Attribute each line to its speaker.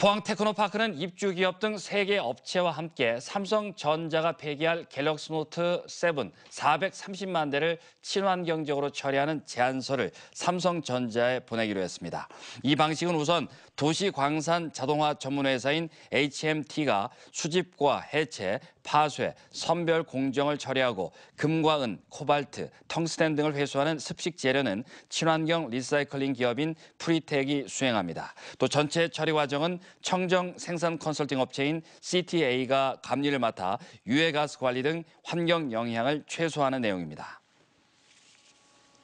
Speaker 1: 포항 테크노파크는 입주기업 등 3개 업체와 함께 삼성전자가 폐기할 갤럭시 노트 7 430만 대를 친환경적으로 처리하는 제안서를 삼성전자에 보내기로 했습니다. 이 방식은 우선 도시광산 자동화 전문회사인 HMT가 수집과 해체, 파쇄, 선별 공정을 처리하고 금과 은, 코발트, 텅스텐 등을 회수하는 습식 재료는 친환경 리사이클링 기업인 프리텍이 수행합니다. 또 전체 처리 과정은 청정 생산 컨설팅 업체인 CTA가 감리를 맡아 유해가스 관리 등 환경 영향을 최소화하는 내용입니다.